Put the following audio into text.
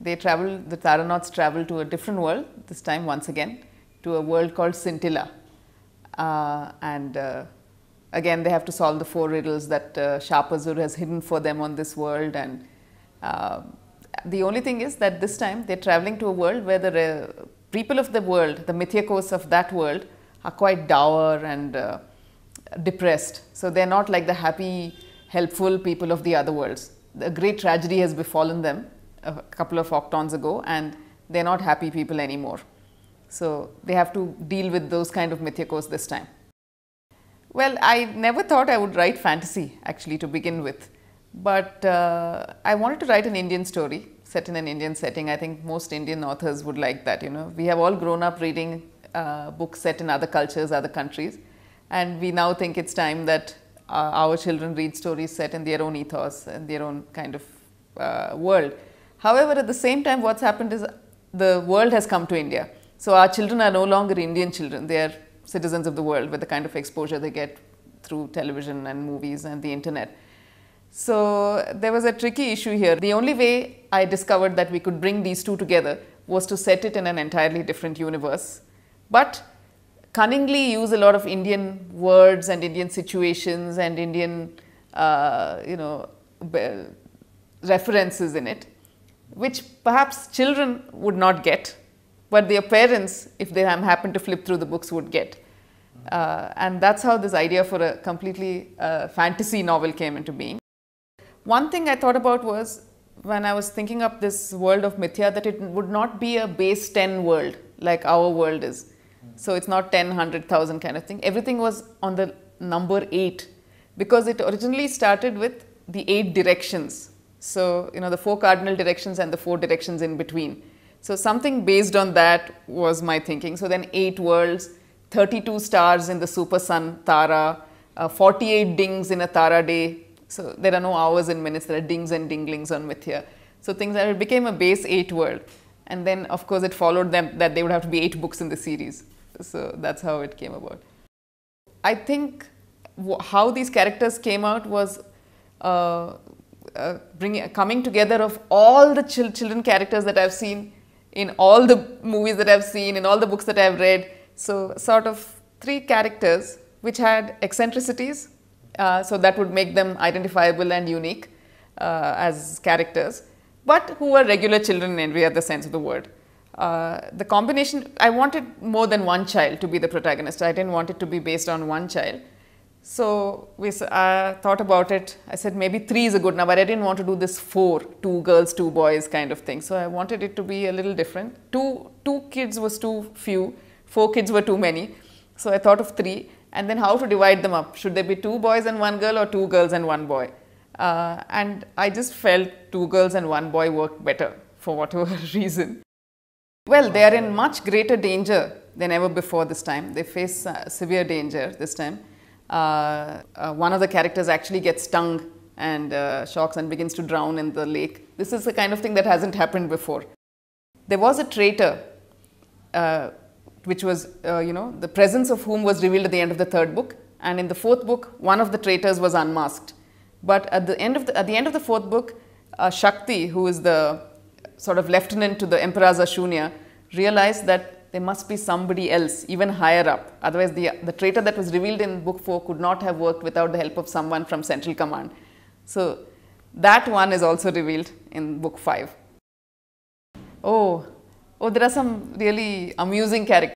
They travel, the Taranauts travel to a different world, this time once again, to a world called Scintilla. Uh, and uh, again, they have to solve the four riddles that uh, Shapazur has hidden for them on this world. And uh, the only thing is that this time they're traveling to a world where the people of the world, the Mithyakos of that world, are quite dour and uh, depressed. So they're not like the happy, helpful people of the other worlds. A great tragedy has befallen them a couple of octons ago and they're not happy people anymore. So they have to deal with those kind of mythicos this time. Well, I never thought I would write fantasy actually to begin with, but uh, I wanted to write an Indian story set in an Indian setting. I think most Indian authors would like that, you know. We have all grown up reading uh, books set in other cultures, other countries, and we now think it's time that uh, our children read stories set in their own ethos and their own kind of uh, world. However, at the same time, what's happened is the world has come to India. So our children are no longer Indian children. They are citizens of the world with the kind of exposure they get through television and movies and the internet. So there was a tricky issue here. The only way I discovered that we could bring these two together was to set it in an entirely different universe. But cunningly use a lot of Indian words and Indian situations and Indian, uh, you know, references in it which perhaps children would not get, but their parents, if they happen to flip through the books, would get. Uh, and that's how this idea for a completely uh, fantasy novel came into being. One thing I thought about was when I was thinking up this world of Mithya that it would not be a base 10 world like our world is. So it's not 10, 100,000 kind of thing. Everything was on the number 8 because it originally started with the 8 directions so, you know, the four cardinal directions and the four directions in between. So, something based on that was my thinking. So, then eight worlds, 32 stars in the super sun Tara, uh, 48 dings in a Tara day. So, there are no hours and minutes, there are dings and dinglings on Mithya. So, things that it became a base eight world. And then, of course, it followed them that they would have to be eight books in the series. So, that's how it came about. I think how these characters came out was uh, uh, bringing coming together of all the children characters that I've seen in all the movies that I've seen in all the books that I've read. So sort of three characters which had eccentricities, uh, so that would make them identifiable and unique uh, as characters, but who were regular children in every other sense of the word. Uh, the combination, I wanted more than one child to be the protagonist. I didn't want it to be based on one child. So we uh, thought about it. I said maybe three is a good number. I didn't want to do this four, two girls, two boys kind of thing. So I wanted it to be a little different. Two, two kids was too few, four kids were too many. So I thought of three and then how to divide them up. Should there be two boys and one girl or two girls and one boy? Uh, and I just felt two girls and one boy worked better for whatever reason. Well, they are in much greater danger than ever before this time. They face uh, severe danger this time. Uh, uh, one of the characters actually gets stung and uh, shocks and begins to drown in the lake. This is the kind of thing that hasn't happened before. There was a traitor which was, uh, you know, the presence of whom was revealed at the end of the third book. And in the fourth book, one of the traitors was unmasked. But at the end of the, at the, end of the fourth book, uh, Shakti, who is the sort of lieutenant to the Emperor Zashunya, realized that there must be somebody else even higher up. Otherwise, the, the traitor that was revealed in book 4 could not have worked without the help of someone from central command. So, that one is also revealed in book 5. Oh, oh there are some really amusing characters.